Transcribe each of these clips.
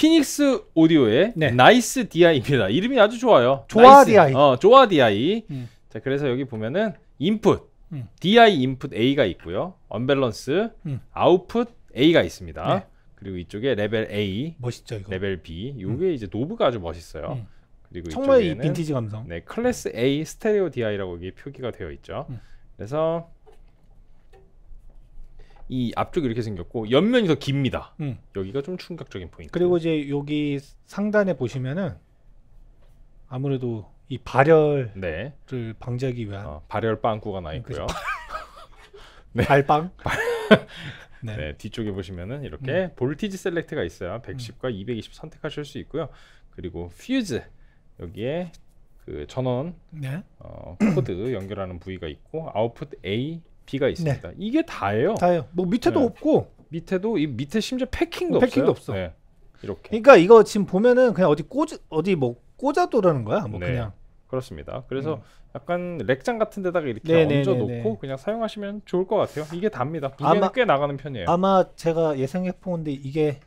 피닉스 오디오의 네. 나이스 디아입니다 이름이 아주 좋아요. 좋아 DI. 어, 좋아 DI. 음. 자, 그래서 여기 보면은 인풋 음. DI 인풋 A가 있고요. 언밸런스 음. 아웃풋 A가 있습니다. 네. 그리고 이쪽에 레벨 A, 멋있죠 이거. 레벨 B. 음. 요게 이제 노브가 아주 멋있어요. 음. 그리고 정말 이 빈티지 감성. 네, 클래스 A 스테레오 DI라고 이게 표기가 되어 있죠. 음. 그래서 이 앞쪽이 이렇게 생겼고 옆면이 더 깁니다. 음. 여기가 좀 충격적인 포인트. 그리고 이제 여기 상단에 보시면은 아무래도 이 발열을 네. 방지하기 위한 어, 발열 빵꾸가 나 있고요. 그러니까 네. 발빵. 네. 네. 뒤쪽에 보시면은 이렇게 음. 볼티지 셀렉트가 있어요. 110과 220 음. 선택하실 수 있고요. 그리고 퓨즈 여기에 그 전원 네. 어, 코드 연결하는 부위가 있고 아웃풋 A, B가 있습니다. 네. 이게 다예요. 다예요. 뭐 밑에도 네. 없고 밑에도 이 밑에 심지어 패킹도, 뭐, 패킹도 없어요. 없어. 네. 이렇게. 그러니까 이거 지금 보면은 그냥 어디 꽂 어디 뭐 꽂아두라는 거야. 뭐 네. 그냥. 그렇습니다. 그래서 음. 약간 렉장 같은 데다가 이렇게 네네네네. 네, 네, 얹어놓고 그냥 사용하시면 좋을 것 같아요. 이게 답니다. 무게는 꽤 나가는 편이에요. 아마 제가 예상해 보는데 이게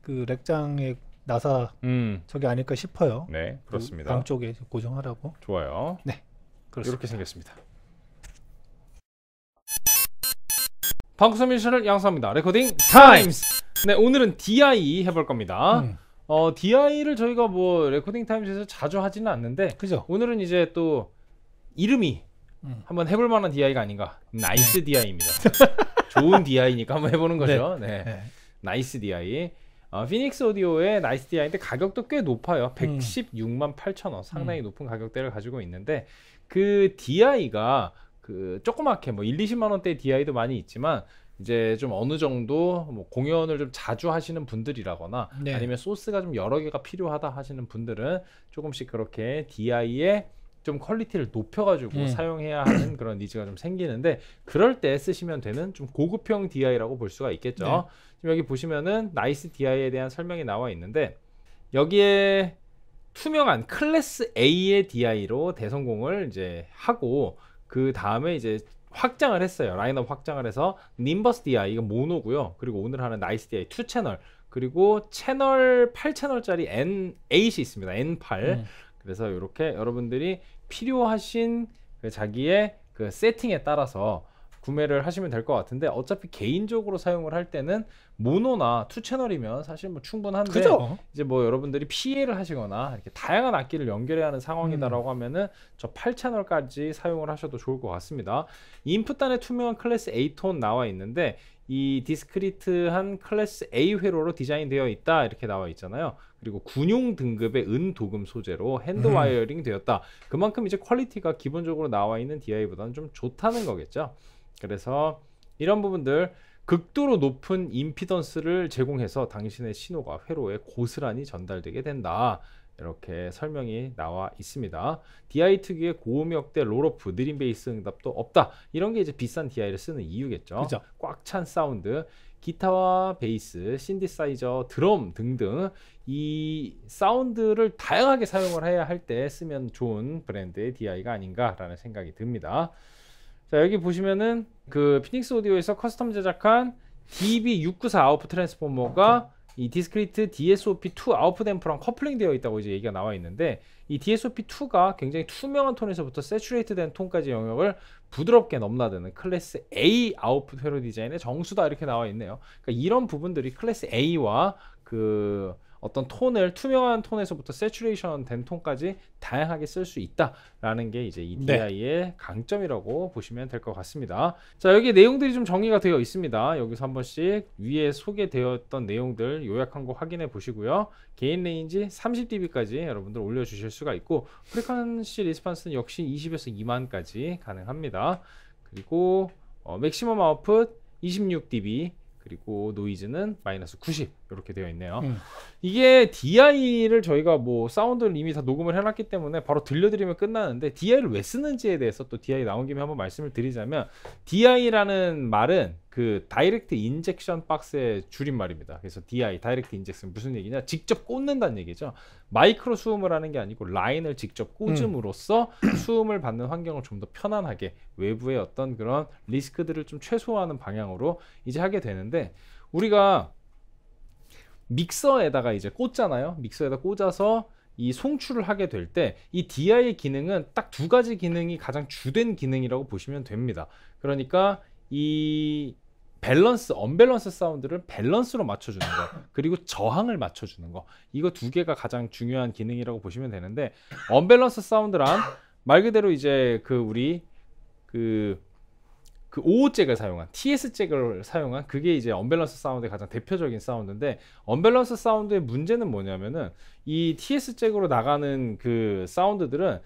그 렉장의 나사 음. 저게 아닐까 싶어요. 네, 그렇습니다. 그 양쪽에 고정하라고. 좋아요. 네, 그렇습니다. 이렇게 생겼습니다. 방구석 미션을 양성합니다. 레코딩 타임스. 네, 오늘은 DI 해볼 겁니다. 음. 어, DI를 저희가 뭐 레코딩 타임스에서 자주 하지는 않는데 그죠? 오늘은 이제 또 이름이 음. 한번 해볼 만한 DI가 아닌가. 나이스 네. DI입니다. 좋은 DI니까 한번 해보는 네. 거죠. 네. 네. 네. 나이스 DI. 어, 피닉스 오디오의 나이스 DI인데 가격도 꽤 높아요. 116만 음. 8천 원. 상당히 음. 높은 가격대를 가지고 있는데 그 DI가 그 조그맣게 뭐 1, 20만 원대 DI도 많이 있지만 이제 좀 어느 정도 뭐 공연을 좀 자주 하시는 분들이라거나 네. 아니면 소스가 좀 여러 개가 필요하다 하시는 분들은 조금씩 그렇게 DI에 좀 퀄리티를 높여가지고 음. 사용해야 하는 그런 니즈가 좀 생기는데 그럴 때 쓰시면 되는 좀 고급형 DI라고 볼 수가 있겠죠. 네. 지금 여기 보시면은 나이스 DI에 대한 설명이 나와 있는데 여기에 투명한 클래스 A의 DI로 대성공을 이제 하고 그 다음에 이제 확장을 했어요. 라인업 확장을 해서 님버스 DI 이건 모노고요. 그리고 오늘 하는 나이스 DI 2 채널 그리고 채널 8채널짜리 N8이 있습니다. N8 네. 그래서 이렇게 여러분들이 필요하신 그 자기의 그 세팅에 따라서 구매를 하시면 될 것 같은데 어차피 개인적으로 사용을 할 때는 모노나 투 채널이면 사실 뭐 충분한데 그죠? 이제 뭐 여러분들이 PA를 하시거나 이렇게 다양한 악기를 연결해야 하는 상황이다라고 음. 하면은 저 8채널까지 사용을 하셔도 좋을 것 같습니다. 인풋단에 투명한 클래스 A톤 나와 있는데 이 디스크리트한 클래스 A 회로로 디자인되어 있다 이렇게 나와 있잖아요. 그리고 군용 등급의 은 도금 소재로 핸드 음. 와이어링 되었다. 그만큼 이제 퀄리티가 기본적으로 나와 있는 DI보다는 좀 좋다는 거겠죠. 그래서 이런 부분들 극도로 높은 임피던스를 제공해서 당신의 신호가 회로에 고스란히 전달되게 된다. 이렇게 설명이 나와 있습니다. DI 특유의 고음역대 롤오프 느린 베이스 응답도 없다. 이런 게 이제 비싼 DI를 쓰는 이유겠죠. 꽉 찬 사운드, 기타와 베이스, 신디사이저, 드럼 등등 이 사운드를 다양하게 사용을 해야 할 때 쓰면 좋은 브랜드의 DI가 아닌가라는 생각이 듭니다. 자 여기 보시면은 그 피닉스 오디오에서 커스텀 제작한 DB694 아웃풋 트랜스포머가 이 디스크리트 DSOP2 아웃풋 앰프랑 커플링 되어 있다고 이제 얘기가 나와 있는데 이 DSOP2가 굉장히 투명한 톤에서부터 세츄레이트된 톤까지 영역을 부드럽게 넘나드는 클래스 A 아웃풋 회로 디자인의 정수다 이렇게 나와 있네요. 그러니까 이런 부분들이 클래스 A와 그 어떤 톤을 투명한 톤에서부터 세츄레이션 된 톤까지 다양하게 쓸 수 있다라는 게 이제 이 DI의 네. 강점이라고 보시면 될 것 같습니다. 자 여기 내용들이 좀 정리가 되어 있습니다. 여기서 한 번씩 위에 소개되었던 내용들 요약한 거 확인해 보시고요. 개인 레인지 30dB까지 여러분들 올려주실 수가 있고 프리퀀시 리스판스는 역시 20에서 2만까지 가능합니다. 그리고 어, 맥시멈 아웃풋 26dB 그리고 노이즈는 마이너스 90 이렇게 되어 있네요. 음. 이게 DI를 저희가 뭐 사운드를 이미 다 녹음을 해놨기 때문에 바로 들려드리면 끝나는데 DI를 왜 쓰는지에 대해서 또 DI 나온 김에 한번 말씀을 드리자면 DI라는 말은 그 다이렉트 인젝션 박스의 줄임말입니다. 그래서 DI 다이렉트 인젝션 무슨 얘기냐? 직접 꽂는다는 얘기죠. 마이크로 수음을 하는 게 아니고 라인을 직접 꽂음으로써 음. 수음을 받는 환경을 좀 더 편안하게 외부의 어떤 그런 리스크들을 좀 최소화하는 방향으로 이제 하게 되는데 우리가 믹서에다가 이제 꽂잖아요. 믹서에다 꽂아서 이 송출을 하게 될 때 이 DI의 기능은 딱 두 가지 기능이 가장 주된 기능이라고 보시면 됩니다. 그러니까 이 밸런스, 언밸런스 사운드를 밸런스로 맞춰주는 거 그리고 저항을 맞춰주는 거 이거 두 개가 가장 중요한 기능이라고 보시면 되는데 언밸런스 사운드란 말 그대로 이제 그 우리 그그 OO잭을 사용한 TS잭을 사용한 그게 이제 언밸런스 사운드의 가장 대표적인 사운드인데 언밸런스 사운드의 문제는 뭐냐면은 이 TS잭으로 나가는 그 사운드들은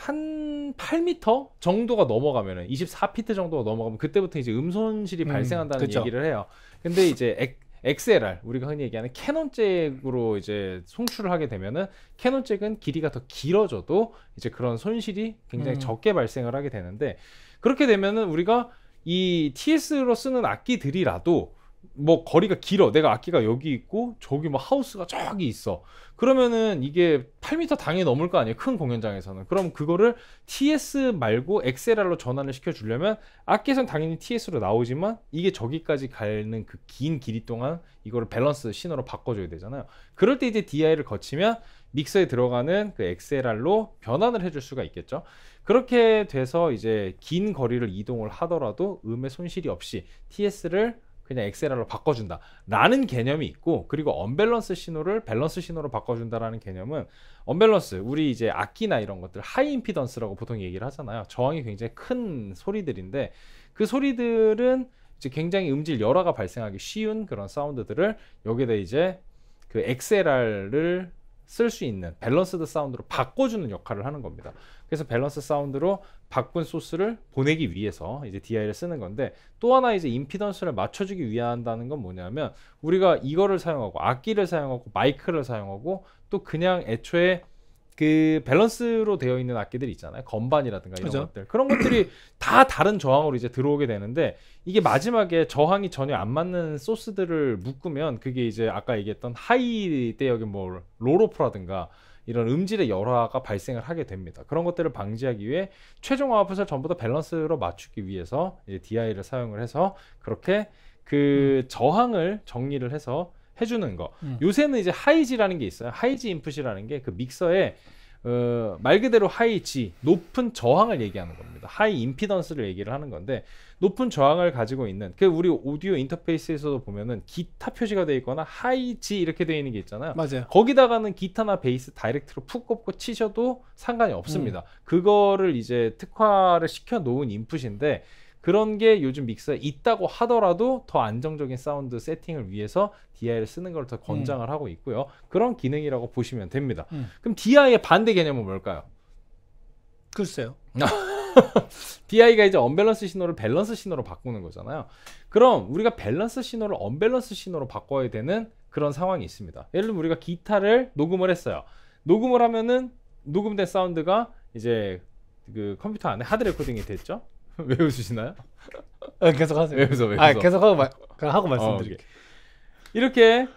한 8m 정도가 넘어가면은 24피트 정도가 넘어가면 그때부터 이제 음손실이 음, 발생한다는 그쵸. 얘기를 해요. 근데 이제 엑, XLR 우리가 흔히 얘기하는 캐논잭으로 이제 송출을 하게 되면은 캐논잭은 길이가 더 길어져도 이제 그런 손실이 굉장히 음. 적게 발생을 하게 되는데 그렇게 되면은 우리가 이 TS로 쓰는 악기들이라도 뭐 거리가 길어. 내가 악기가 여기 있고 저기 뭐 하우스가 저기 있어. 그러면은 이게 8m 당이 넘을 거 아니에요. 큰 공연장에서는. 그럼 그거를 TS 말고 XLR로 전환을 시켜 주려면 악기에선 당연히 TS로 나오지만 이게 저기까지 가는 그 긴 길이 동안 이거를 밸런스 신호로 바꿔 줘야 되잖아요. 그럴 때 이제 DI를 거치면 믹서에 들어가는 그 XLR로 변환을 해줄 수가 있겠죠. 그렇게 돼서 이제 긴 거리를 이동을 하더라도 음의 손실이 없이 TS를 그냥 엑셀러로 바꿔준다 라는 개념이 있고 그리고 언밸런스 신호를 밸런스 신호로 바꿔준다라는 개념은 언밸런스 우리 이제 악기나 이런 것들 하이 인피던스라고 보통 얘기를 하잖아요 저항이 굉장히 큰 소리들인데 그 소리들은 이제 굉장히 음질 열화가 발생하기 쉬운 그런 사운드들을 여기다 이제 그 XLR을 쓸수 있는 밸런스드 사운드로 바꿔주는 역할을 하는 겁니다. 그래서 밸런스 사운드로 바꾼 소스를 보내기 위해서 이제 DI를 쓰는 건데 또 하나 이제 임피던스를 맞춰주기 위한다는 건 뭐냐면 우리가 이거를 사용하고 악기를 사용하고 마이크를 사용하고 또 그냥 애초에 그 밸런스로 되어 있는 악기들 있잖아요. 건반이라든가 이런 그죠? 것들. 그런 것들이 다 다른 저항으로 이제 들어오게 되는데 이게 마지막에 저항이 전혀 안 맞는 소스들을 묶으면 그게 이제 아까 얘기했던 하이 때 여기 뭐 로로프라든가 이런 음질의 열화가 발생을 하게 됩니다. 그런 것들을 방지하기 위해 최종 아웃풋을 전부 다 밸런스로 맞추기 위해서 이제 DI를 사용을 해서 그렇게 그 음. 저항을 정리를 해서 해주는 거. 음. 요새는 이제 하이지라는 게 있어요. 하이지 인풋이라는 게 그 믹서에 어, 말 그대로 하이지 높은 저항을 얘기하는 겁니다. 하이 인피던스를 얘기를 하는 건데 높은 저항을 가지고 있는 그 우리 오디오 인터페이스에서도 보면은 기타 표시가 되어 있거나 하이지 이렇게 되어 있는 게 있잖아요. 맞아요. 거기다가는 기타나 베이스 다이렉트로 푹 꼽고 치셔도 상관이 없습니다. 음. 그거를 이제 특화를 시켜 놓은 인풋인데 그런 게 요즘 믹서에 있다고 하더라도 더 안정적인 사운드 세팅을 위해서 DI를 쓰는 걸더 음. 권장을 음. 하고 있고요. 그런 기능이라고 보시면 됩니다. 음. 그럼 DI의 반대 개념은 뭘까요? 글쎄요. DI가 이제 언밸런스 신호를 밸런스 신호로 바꾸는 거잖아요. 그럼 우리가 밸런스 신호를 언밸런스 신호로 바꿔야 되는 그런 상황이 있습니다. 예를 들면 우리가 기타를 녹음을 했어요. 녹음을 하면은 녹음된 사운드가 이제 그 컴퓨터 안에 하드 레코딩이 됐죠. 외우시나요? 아, 계속 하세요. 외우서 외우서. 아 계속 하고 말 그냥 하고 말씀드릴게. 어, 이렇게.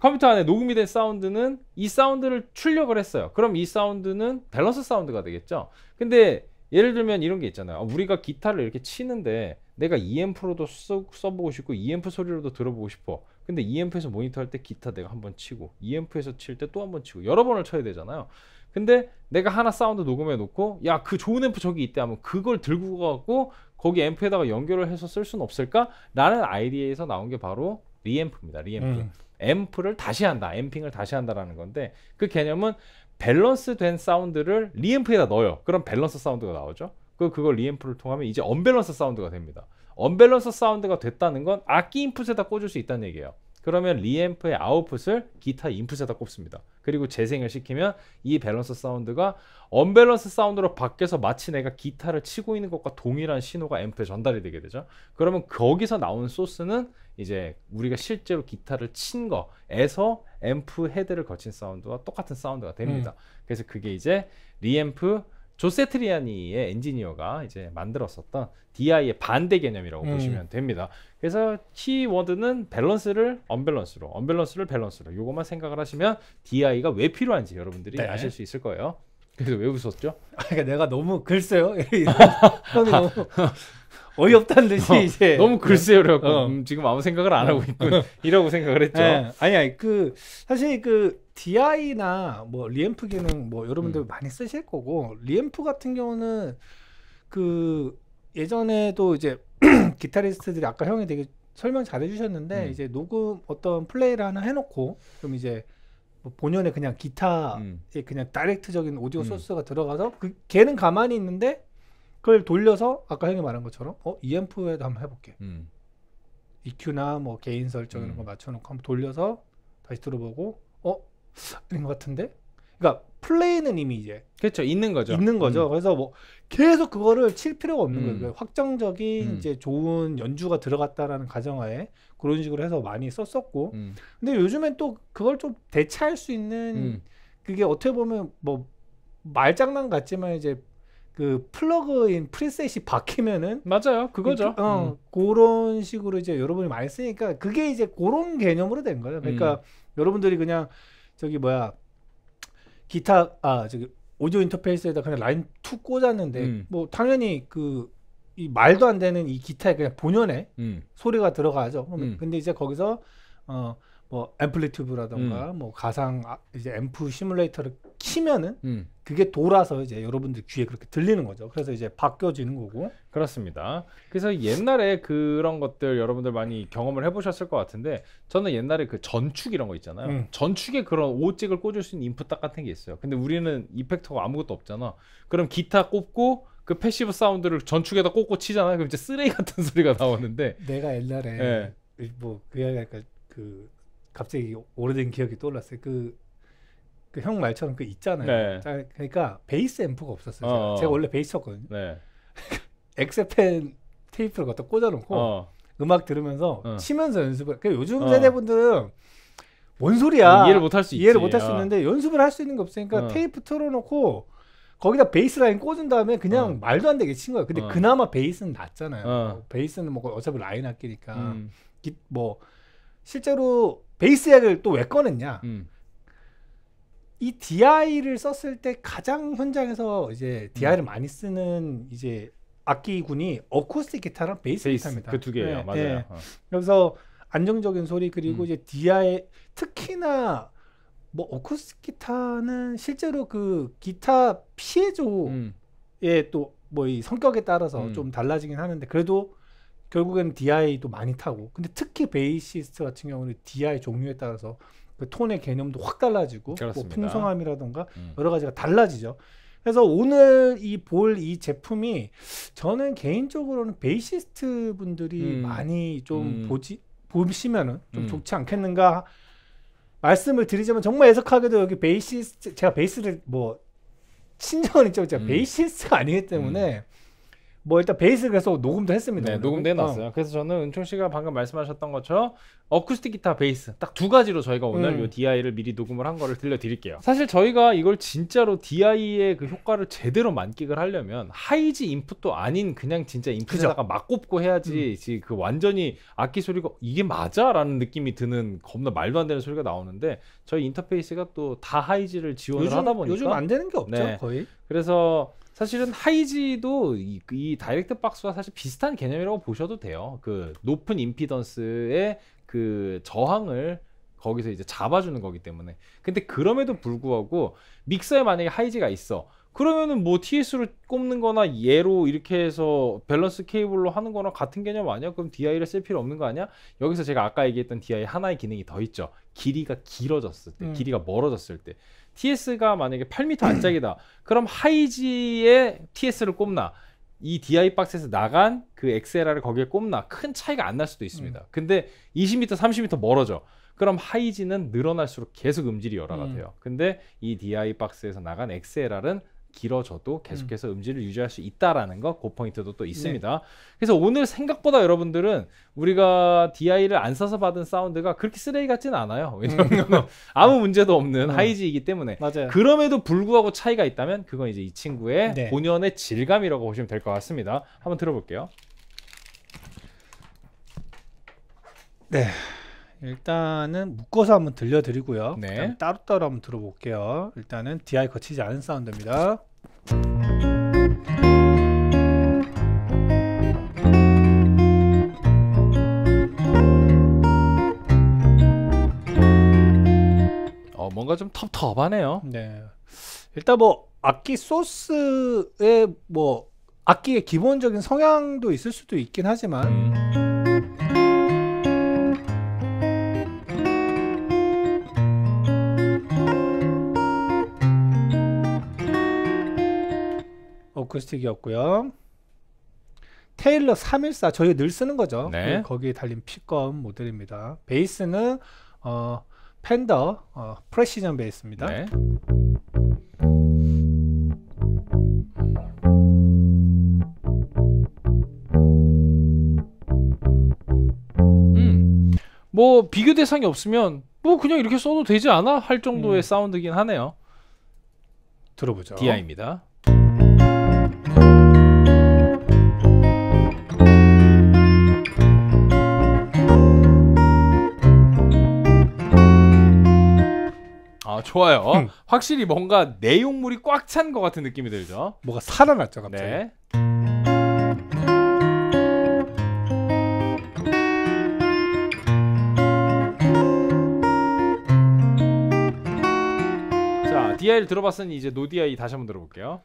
컴퓨터 안에 녹음이 된 사운드는 이 사운드를 출력을 했어요. 그럼 이 사운드는 밸런스 사운드가 되겠죠. 근데 예를 들면 이런 게 있잖아요. 어, 우리가 기타를 이렇게 치는데 내가 EM프로도 써, 써보고 싶고 EM프 소리로도 들어보고 싶어. 근데 EM프에서 모니터 할때 기타 내가 한번 치고 EM프에서 칠 때 또 한번 치고 여러 번을 쳐야 되잖아요. 근데 내가 하나 사운드 녹음해 놓고 야 그 좋은 앰프 저기 있대 하면 그걸 들고 가고 거기 앰프에다가 연결을 해서 쓸 수는 없을까? 라는 아이디어에서 나온 게 바로 리앰프입니다. 리앰프. 음. 앰프를 다시 한다. 앰핑을 다시 한다라는 건데 그 개념은 밸런스 된 사운드를 리앰프에다 넣어요. 그럼 밸런스 사운드가 나오죠. 그 그걸 리앰프를 통하면 이제 언밸런스 사운드가 됩니다. 언밸런스 사운드가 됐다는 건 악기 인풋에다 꽂을 수 있다는 얘기예요. 그러면 리앰프의 아웃풋을 기타 인풋에다 꼽습니다. 그리고 재생을 시키면 이 밸런스 사운드가 언밸런스 사운드로 바뀌어서 마치 내가 기타를 치고 있는 것과 동일한 신호가 앰프에 전달이 되게 되죠. 그러면 거기서 나온 소스는 이제 우리가 실제로 기타를 친 거에서 앰프 헤드를 거친 사운드와 똑같은 사운드가 됩니다. 음. 그래서 그게 이제 리앰프 조세트리아니의 엔지니어가 이제 만들었었던 DI의 반대 개념이라고 음. 보시면 됩니다. 그래서 키워드는 밸런스를 언밸런스로, 언밸런스를 밸런스로 요것만 생각을 하시면 DI가 왜 필요한지 여러분들이 네. 아실 수 있을 거예요. 그래서 왜 웃었죠? 아, 그러니까 내가 너무 글쎄요. 형이 너무 어이없다는 어, 듯이 어, 이제 너무 글쎄요라고 어. 음, 지금 아무 생각을 안 하고 어. 있군 이라고 생각을 했죠. 네. 아니 아니 그 사실 그 DI나 뭐 리앰프 기능 뭐 여러분들 음. 많이 쓰실 거고 리앰프 같은 경우는 그 예전에도 이제 기타리스트들이 아까 형이 되게 설명 잘 해주셨는데 음. 이제 녹음 어떤 플레이를 하나 해놓고 그럼 이제 뭐 본연의 그냥 기타에 음. 그냥 다이렉트적인 오디오 음. 소스가 들어가서 그 걔는 가만히 있는데 그걸 돌려서 아까 형이 말한 것처럼 어 EMF에도 한번 해볼게. 음. EQ나 뭐 개인 설정 이런 음. 거 맞춰놓고 한번 돌려서 다시 들어보고 어 아닌 것 같은데. 그러니까 플레이는 이미 이제 그렇죠 있는 거죠. 있는 거죠. 음. 그래서 뭐 계속 그거를 칠 필요가 없는 음. 거예요. 그러니까 확정적인 음. 이제 좋은 연주가 들어갔다라는 가정하에 그런 식으로 해서 많이 썼었고, 음. 근데 요즘엔 또 그걸 좀 대체할 수 있는 음. 그게 어떻게 보면 뭐 말장난 같지만 이제 그 플러그인 프리셋이 바뀌면은 맞아요 그거죠 그, 어, 음. 그런 식으로 이제 여러분이 많이 쓰니까 그게 이제 그런 개념으로 된 거예요 그러니까 음. 여러분들이 그냥 저기 뭐야 기타 아 저기 오디오 인터페이스에다 그냥 라인 투 꽂았는데 음. 뭐 당연히 그 이 말도 안 되는 이 기타에 그냥 본연의 음. 소리가 들어가죠 음. 근데 이제 거기서 어뭐 앰플리튜브라던가 음. 뭐 가상 아, 이제 앰프 시뮬레이터를 키면은 음. 그게 돌아서 이제 여러분들 귀에 그렇게 들리는 거죠. 그래서 이제 바뀌어지는 거고. 그렇습니다. 그래서 옛날에 그런 것들 여러분들 많이 경험을 해보셨을 것 같은데 저는 옛날에 그 전축 이런 거 있잖아요. 음. 전축에 그런 오직을 꽂을 수 있는 인풋딱 같은 게 있어요. 근데 우리는 이펙터가 아무것도 없잖아. 그럼 기타 꽂고 그 패시브 사운드를 전축에다 꽂고 치잖아요. 그럼 이제 쓰레기 같은 소리가 나오는데. 내가 옛날에 네. 뭐그 약간 그 갑자기 오래된 기억이 떠올랐어요. 그, 그 형 말처럼 그 있잖아요. 네. 자, 그러니까 베이스 앰프가 없었어요. 제가. 어, 어. 제가 원래 베이스 쳤거든요. 네. 엑세펜 테이프를 갖다 꽂아놓고 어. 음악 들으면서 어. 치면서 연습을. 그 요즘 어. 세대 분들은 뭔 소리야? 어, 이해를 못할수 이해를 못할수 있는데 연습을 할 수 있는 게 없으니까 그러니까 테이프 틀어놓고 거기다 베이스 라인 꽂은 다음에 그냥 말도 안 되게 친 거예요. 근데 그나마 베이스는 낫잖아요. 뭐 베이스는 뭐 어차피 라인 아끼니까 음. 기, 뭐 실제로 베이스 액을또 왜 꺼냈냐? 음. 이 DI를 썼을 때 가장 현장에서 이제 DI를 음. 많이 쓰는 이제 악기군이 어쿠스틱 기타랑 베이스, 베이스 기타입니다. 그 두 개예요, 네, 맞아요. 네. 어. 그래서 안정적인 소리 그리고 음. 이제 DI 특히나 뭐 어쿠스틱 기타는 실제로 그 기타 피해조의 음. 또뭐 이 성격에 따라서 음. 좀 달라지긴 하는데 그래도 결국엔 DI도 많이 타고 근데 특히 베이시스트 같은 경우는 DI 종류에 따라서 그 톤의 개념도 확 달라지고 뭐 풍성함이라던가 음. 여러 가지가 달라지죠. 그래서 오늘 이 볼이 이 제품이 저는 개인적으로는 베이시스트 분들이 음. 많이 좀 음. 보지 보시면은 좀 음. 좋지 않겠는가 말씀을 드리자면 정말 애석하게도 여기 베이시스트 제가 베이스를 뭐 친정은 있죠 제가 음. 베이시스트가 아니기 때문에 음. 뭐 일단 베이스 그래서 녹음도 했습니다. 네, 녹음도 해놨어요. 어. 그래서 저는 은총 씨가 방금 말씀하셨던 것처럼 어쿠스틱 기타 베이스 딱 두 가지로 저희가 오늘 음. 요 DI를 미리 녹음을 한 거를 들려드릴게요. 사실 저희가 이걸 진짜로 DI의 그 효과를 제대로 만끽을 하려면 하이지 인풋도 아닌 그냥 진짜 인풋에다가 막 꼽고 해야지 음. 그 완전히 악기 소리가 이게 맞아라는 느낌이 드는 겁나 말도 안 되는 소리가 나오는데 저희 인터페이스가 또 다 하이지를 지원을 요즘, 하다 보니까 요즘 안 되는 게 없죠 네. 거의. 그래서 사실은 하이지도 이, 이 다이렉트 박스와 사실 비슷한 개념이라고 보셔도 돼요. 그 높은 임피던스의 그 저항을 거기서 이제 잡아주는 거기 때문에. 근데 그럼에도 불구하고 믹서에 만약에 하이지가 있어. 그러면은 뭐 TS로 꼽는 거나 얘로 이렇게 해서 밸런스 케이블로 하는 거나 같은 개념 아니야? 그럼 DI를 쓸 필요 없는 거 아니야? 여기서 제가 아까 얘기했던 DI 하나의 기능이 더 있죠. 길이가 길어졌을 때, 음. 길이가 멀어졌을 때. TS가 만약에 8m 안짝이다. 그럼 하이지에 TS를 꼽나? 이 DI 박스에서 나간 그 XLR을 거기에 꼽나? 큰 차이가 안 날 수도 있습니다. 음. 근데 20m, 30m 멀어져. 그럼 하이지는 늘어날수록 계속 음질이 열화가 음. 돼요. 근데 이 DI 박스에서 나간 XLR은 길어져도 음. 계속해서 음질을 유지할 수 있다라는 거, 그 포인트도 또 네. 있습니다. 네. 그래서 오늘 생각보다 여러분들은 우리가 DI를 안 써서 받은 사운드가 그렇게 쓰레기 같진 않아요. 음. 왜냐면 아무 네. 문제도 없는 네. 하이지이기 때문에. 맞아요. 그럼에도 불구하고 차이가 있다면 그건 이제 이 친구의 네. 본연의 질감이라고 보시면 될 것 같습니다. 한번 들어볼게요. 네. 일단은 묶어서 한번 들려드리고요. 네. 따로따로 한번 들어볼게요. 일단은 DI 거치지 않은 사운드입니다. 어, 뭔가 좀 텁텁하네요. 네. 일단 뭐 악기 소스의 뭐 악기의 기본적인 성향도 있을 수도 있긴 하지만 음. 어쿠스틱이었고요. 테일러 314 저희 늘 쓰는 거죠. 네. 그 거기에 달린 피업 모델입니다. 베이스는 어, 팬더 어, 프레시전 베이스입니다. 네. 음. 뭐 비교 대상이 없으면 뭐 그냥 이렇게 써도 되지 않아 할 정도의 음. 사운드긴 하네요. 들어보죠. DI입니다. 좋아요. 음. 확실히 뭔가 내용물이 꽉 찬 것 같은 느낌이 들죠. 뭐가 살아났죠 갑자기. 네. 자 DI를 들어봤으니 이제 노DI 다시 한번 들어볼게요.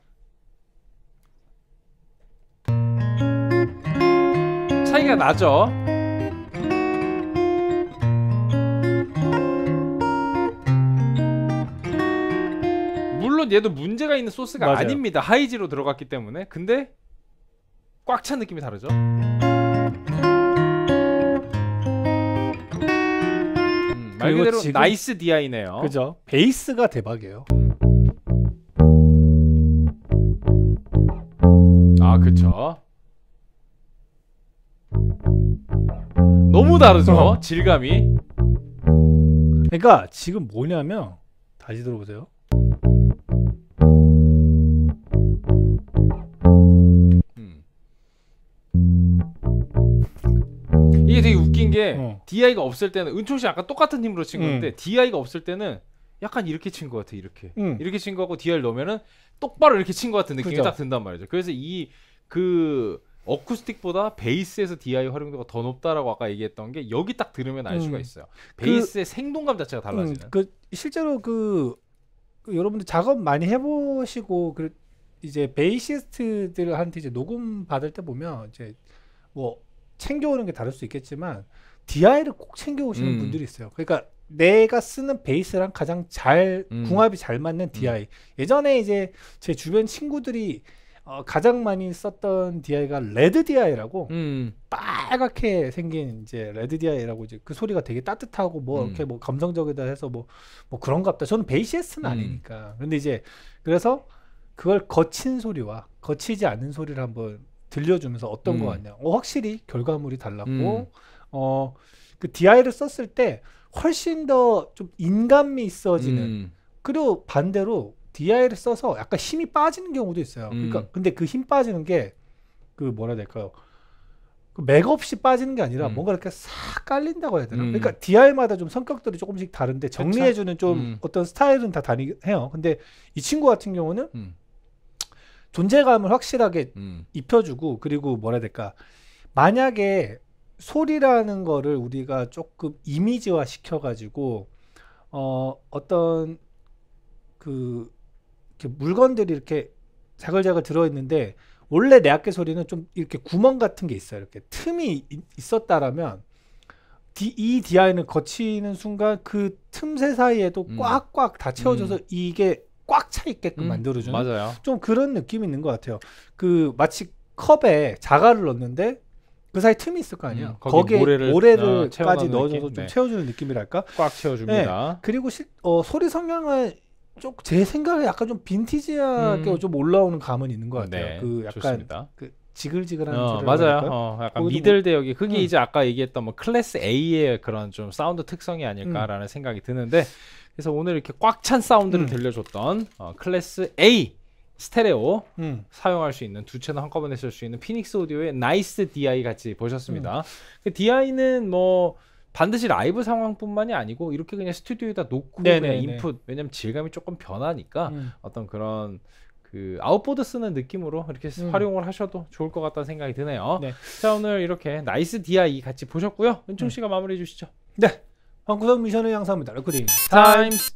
차이가 나죠. 물론 얘도 문제가 있는 소스가 맞아요. 아닙니다 하이지로 들어갔기 때문에 근데 꽉 찬 느낌이 다르죠 음, 말그대로 지금- 나이스 디아이네요 그죠? 베이스가 대박이에요. 아 그쵸 너무 다르죠 질감이 그러니까 지금 뭐냐면 다시 들어보세요. 이게 되게 음. 웃긴 게 어. DI가 없을 때는 은총 씨 아까 똑같은 힘으로 친 음. 건데 음. DI가 없을 때는 약간 이렇게 친 것 같아 이렇게 음. 이렇게 친 거하고 DI를 넣으면은 똑바로 이렇게 친 것 같은 느낌이 그죠. 딱 든단 말이죠. 그래서 이 그 어쿠스틱보다 베이스에서 DI 활용도가 더 높다라고 아까 얘기했던 게 여기 딱 들으면 알 수가 음. 있어요. 그 베이스의 그, 생동감 자체가 달라지는. 그 실제로 그, 그 여러분들 작업 많이 해보시고 그 이제 베이시스트들한테 이제 녹음 받을 때 보면 이제 뭐 챙겨오는 게 다를 수 있겠지만 DI를 꼭 챙겨오시는 음. 분들이 있어요. 그러니까 내가 쓰는 베이스랑 가장 잘 음. 궁합이 잘 맞는 DI. 음. 예전에 이제 제 주변 친구들이 어, 가장 많이 썼던 DI가 레드 DI라고 음. 빨갛게 생긴 이제 레드 DI라고 이제 그 소리가 되게 따뜻하고 뭐 음. 이렇게 뭐 감성적이다 해서 뭐 뭐 그런갑다. 것 저는 베이시스는 음. 아니니까. 근데 이제 그래서 그걸 거친 소리와 거치지 않은 소리를 한번 들려주면서 어떤 것 음. 같냐. 어, 확실히 결과물이 달랐고 음. 어그 DI를 썼을 때 훨씬 더 좀 인간미 있어지는 음. 그리고 반대로 DI를 써서 약간 힘이 빠지는 경우도 있어요. 그러니까 근데 그 힘 빠지는 게 그 뭐라 해야 될까요? 그 맥 없이 빠지는 게 아니라 음. 뭔가 이렇게 싹 깔린다고 해야 되나? 음. 그러니까 DR마다 좀 성격들이 조금씩 다른데 정리해주는 좀 음. 어떤 스타일은 다 다니 해요. 근데 이 친구 같은 경우는 존재감을 확실하게 음. 입혀주고 그리고 뭐라 해야 될까 만약에 소리라는 거를 우리가 조금 이미지화 시켜가지고 어 어떤 그 물건들이 이렇게 자글자글 들어있는데 원래 내 악기 소리는 좀 이렇게 구멍 같은 게 있어요. 이렇게 틈이 있었다라면 디, 이 DI는 거치는 순간 그 틈새 사이에도 음. 꽉꽉 다 채워져서 음. 이게 꽉차 있게끔 음, 만들어주는 맞아요. 좀 그런 느낌이 있는 것 같아요. 그 마치 컵에 자갈을 넣는데 그 사이 틈이 있을 거 아니에요. 음, 거기에 모래를, 모래를 어, 까지 넣어줘서 느낌? 네. 채워주는 느낌이랄까? 꽉 채워줍니다. 네. 그리고 시, 어, 소리 성향은 좀제 생각에 약간 좀 빈티지하게 음. 좀 올라오는 감은 있는 것 같아요. 네, 그 약간 좋습니다. 그 지글지글한 어, 맞아요. 어, 약간 뭐 미들 대역이 그게 응. 음. 이제 아까 얘기했던 뭐 클래스 A의 그런 좀 사운드 특성이 아닐까라는 응. 음. 생각이 드는데 그래서 오늘 이렇게 꽉 찬 사운드를 응. 음. 들려줬던 어, 클래스 A 스테레오 사용할 수 있는 두 채널 한꺼번에 쓸 수 있는 피닉스 오디오의 나이스 DI 같이 보셨습니다. 그 DI는 뭐 반드시 라이브 상황뿐만이 아니고 이렇게 그냥 스튜디오에다 놓고 네네, 그냥 인풋 왜냐면 질감이 조금 변하니까 어떤 그런 그 아웃보드 쓰는 느낌으로 이렇게 음. 활용을 하셔도 좋을 것 같다는 생각이 드네요. 네. 자 오늘 이렇게 나이스 DI 같이 보셨고요. 은총 음. 씨가 음. 마무리해 주시죠. 네. 방구석 미션의 양상입니다. 레코딩 타임스.